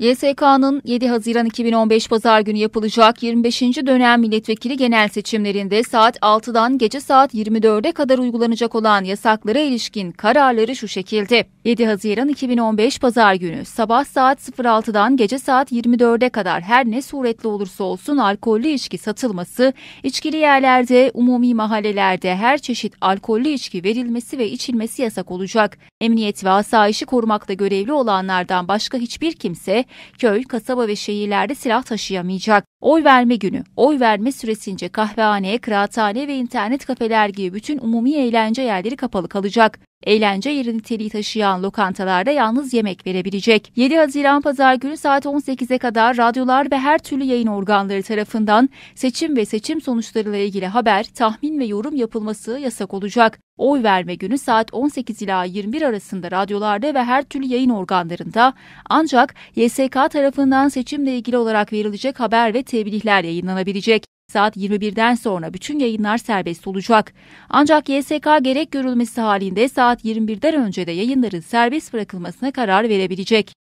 YSK'nın 7 Haziran 2015 Pazar günü yapılacak 25. dönem milletvekili genel seçimlerinde saat 6'dan gece saat 24'e kadar uygulanacak olan yasaklara ilişkin kararları şu şekilde. 7 Haziran 2015 Pazar günü sabah saat 06'dan gece saat 24'e kadar her ne suretli olursa olsun alkollü içki satılması, içkili yerlerde, umumi mahallelerde her çeşit alkollü içki verilmesi ve içilmesi yasak olacak. Emniyet ve asayişi korumakta görevli olanlardan başka hiçbir kimse Köy, kasaba ve şehirlerde silah taşıyamayacak. Oy verme günü, oy verme süresince kahvehane, kıraathane ve internet kafeler gibi bütün umumi eğlence yerleri kapalı kalacak. Eğlence yeri niteliği taşıyan lokantalarda yalnız yemek verebilecek. 7 Haziran Pazar günü saat 18'e kadar radyolar ve her türlü yayın organları tarafından seçim ve seçim sonuçlarıyla ilgili haber, tahmin ve yorum yapılması yasak olacak. Oy verme günü saat 18 ila 21 arasında radyolarda ve her türlü yayın organlarında ancak YSK tarafından seçimle ilgili olarak verilecek haber ve tebliğler yayınlanabilecek. Saat 21'den sonra bütün yayınlar serbest olacak. Ancak YSK gerek görülmesi halinde saat 21'den önce de yayınların serbest bırakılmasına karar verebilecek.